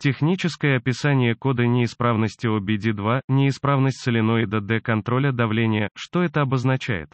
Техническое описание кода неисправности OBD2, неисправность соленоида D контроля давления, что это обозначает?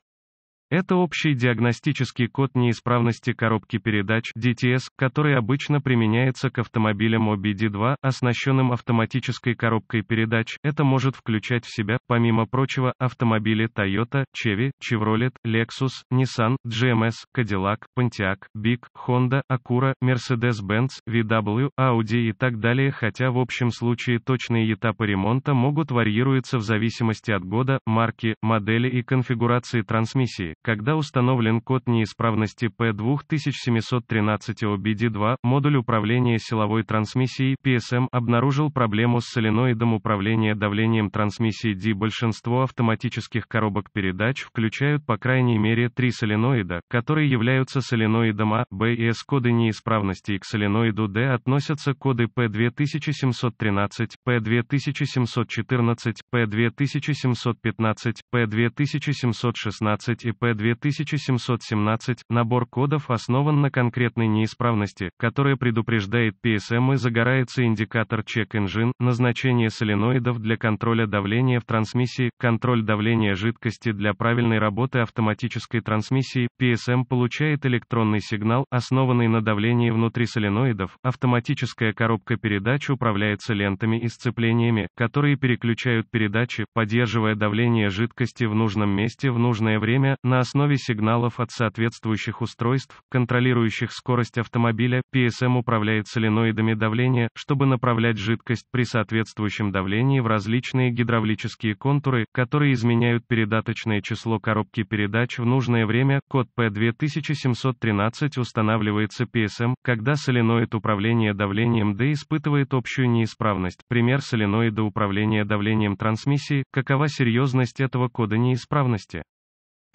Это общий диагностический код неисправности коробки передач DTS, который обычно применяется к автомобилям OBD2, оснащенным автоматической коробкой передач. Это может включать в себя, помимо прочего, автомобили Toyota, Chevy, Chevrolet, Lexus, Nissan, GMS, Cadillac, Pontiac, Big, Honda, Acura, Mercedes-Benz, VW, Audi и так далее, хотя в общем случае точные этапы ремонта могут варьироваться в зависимости от года, марки, модели и конфигурации трансмиссии когда установлен код неисправности P2713OBD2, модуль управления силовой трансмиссией PSM обнаружил проблему с соленоидом управления давлением трансмиссии D. Большинство автоматических коробок передач включают по крайней мере три соленоида, которые являются соленоидом А, Б и С. Коды неисправности и к соленоиду D относятся коды P2713, P2714, P2715, P2716 и P2716. 2717, набор кодов основан на конкретной неисправности, которая предупреждает PSM и загорается индикатор Check Engine, назначение соленоидов для контроля давления в трансмиссии, контроль давления жидкости для правильной работы автоматической трансмиссии, PSM получает электронный сигнал, основанный на давлении внутри соленоидов, автоматическая коробка передач управляется лентами и сцеплениями, которые переключают передачи, поддерживая давление жидкости в нужном месте в нужное время, на на основе сигналов от соответствующих устройств, контролирующих скорость автомобиля, PSM управляет соленоидами давления, чтобы направлять жидкость при соответствующем давлении в различные гидравлические контуры, которые изменяют передаточное число коробки передач в нужное время. Код P2713 устанавливается PSM, когда соленоид управления давлением D испытывает общую неисправность. Пример соленоида управления давлением трансмиссии. Какова серьезность этого кода неисправности?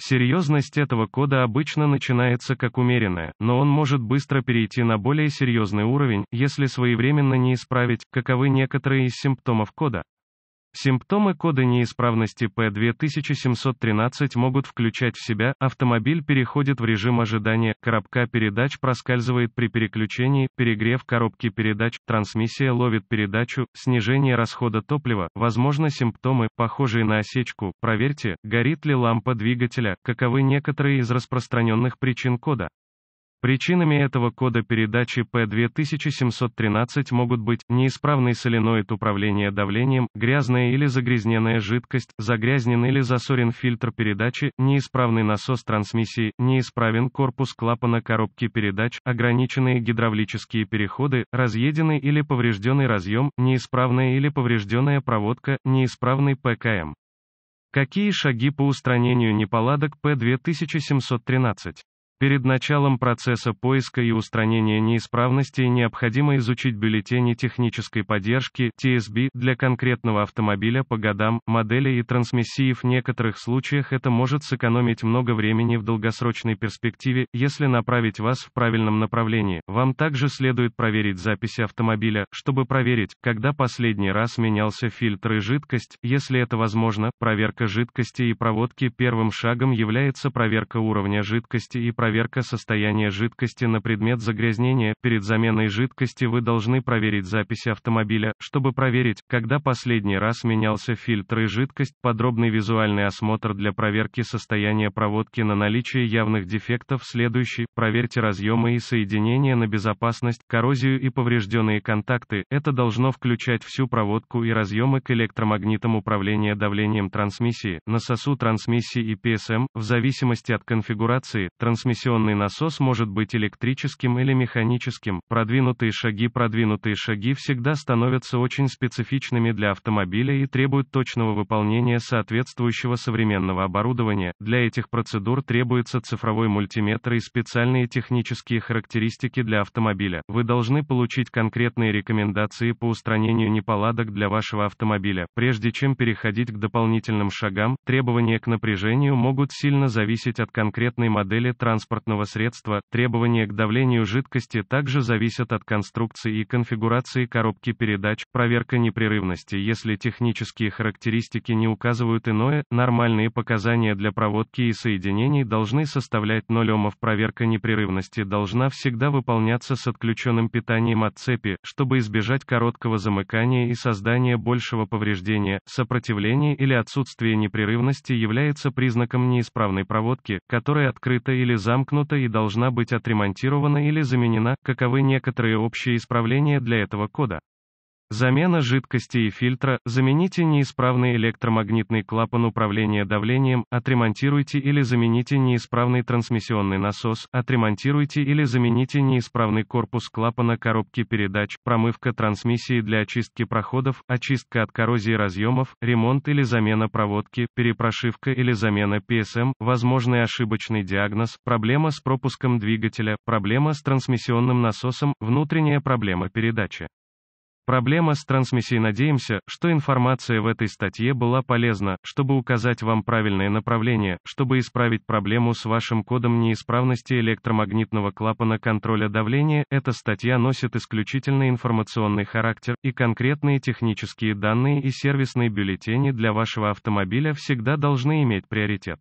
Серьезность этого кода обычно начинается как умеренная, но он может быстро перейти на более серьезный уровень, если своевременно не исправить, каковы некоторые из симптомов кода. Симптомы кода неисправности P2713 могут включать в себя, автомобиль переходит в режим ожидания, коробка передач проскальзывает при переключении, перегрев коробки передач, трансмиссия ловит передачу, снижение расхода топлива, возможно симптомы, похожие на осечку, проверьте, горит ли лампа двигателя, каковы некоторые из распространенных причин кода. Причинами этого кода передачи P2713 могут быть неисправный соленоид управления давлением, грязная или загрязненная жидкость, загрязнен или засорен фильтр передачи, неисправный насос трансмиссии, неисправен корпус клапана коробки передач, ограниченные гидравлические переходы, разъеденный или поврежденный разъем, неисправная или поврежденная проводка, неисправный ПКМ. Какие шаги по устранению неполадок P2713? Перед началом процесса поиска и устранения неисправностей необходимо изучить бюллетени технической поддержки TSB для конкретного автомобиля по годам, модели и трансмиссии. В некоторых случаях это может сэкономить много времени в долгосрочной перспективе, если направить вас в правильном направлении. Вам также следует проверить записи автомобиля, чтобы проверить, когда последний раз менялся фильтр и жидкость. Если это возможно, проверка жидкости и проводки первым шагом является проверка уровня жидкости и проводки проверка состояния жидкости на предмет загрязнения. Перед заменой жидкости вы должны проверить записи автомобиля, чтобы проверить, когда последний раз менялся фильтр и жидкость. Подробный визуальный осмотр для проверки состояния проводки на наличие явных дефектов. Следующий. Проверьте разъемы и соединения на безопасность, коррозию и поврежденные контакты. Это должно включать всю проводку и разъемы к электромагнитам управления давлением трансмиссии, насосу трансмиссии и PSM, в зависимости от конфигурации, трансмиссии компрессионный насос может быть электрическим или механическим. Продвинутые шаги Продвинутые шаги всегда становятся очень специфичными для автомобиля и требуют точного выполнения соответствующего современного оборудования. Для этих процедур требуется цифровой мультиметр и специальные технические характеристики для автомобиля. Вы должны получить конкретные рекомендации по устранению неполадок для вашего автомобиля. Прежде чем переходить к дополнительным шагам, требования к напряжению могут сильно зависеть от конкретной модели транспорта транспортного средства, требования к давлению жидкости также зависят от конструкции и конфигурации коробки передач, проверка непрерывности если технические характеристики не указывают иное, нормальные показания для проводки и соединений должны составлять 0 Омов, проверка непрерывности должна всегда выполняться с отключенным питанием от цепи, чтобы избежать короткого замыкания и создания большего повреждения, сопротивление или отсутствие непрерывности является признаком неисправной проводки, которая открыта или замкнута замкнута и должна быть отремонтирована или заменена, каковы некоторые общие исправления для этого кода. Замена жидкости и фильтра, замените неисправный электромагнитный клапан управления давлением, отремонтируйте или замените неисправный трансмиссионный насос, отремонтируйте или замените неисправный корпус клапана коробки передач, промывка трансмиссии для очистки проходов, очистка от коррозии разъемов, ремонт или замена проводки, перепрошивка или замена ПСМ, возможный ошибочный диагноз, проблема с пропуском двигателя, проблема с трансмиссионным насосом, внутренняя проблема передачи. Проблема с трансмиссией Надеемся, что информация в этой статье была полезна, чтобы указать вам правильное направление, чтобы исправить проблему с вашим кодом неисправности электромагнитного клапана контроля давления. Эта статья носит исключительно информационный характер, и конкретные технические данные и сервисные бюллетени для вашего автомобиля всегда должны иметь приоритет.